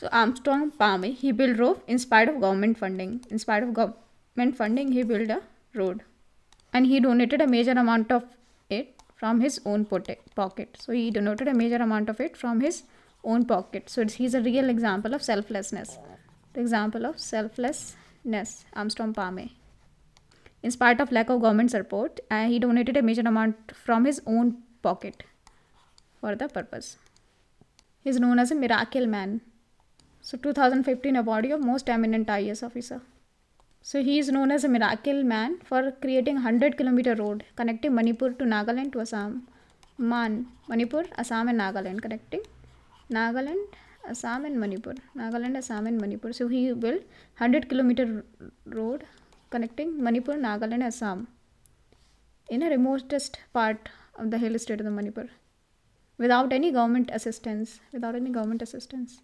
So Armstrong Palme, he built road in spite of government funding. In spite of government funding, he built a road. And he donated a major amount of it from his own pocket. So he donated a major amount of it from his own pocket. So he's a real example of selflessness. The example of selflessness, Armstrong Palme. In spite of lack of government support, uh, he donated a major amount from his own pocket for the purpose. He's known as a miracle man so 2015 a body of most eminent IAS officer. So he is known as a miracle man for creating 100 kilometer road connecting Manipur to Nagaland to Assam. Man, Manipur, Assam and Nagaland connecting Nagaland, Assam and Manipur. Nagaland, Assam and Manipur. So he built 100 kilometer road connecting Manipur, Nagaland, Assam in a remotest part of the hill state of the Manipur without any government assistance, without any government assistance.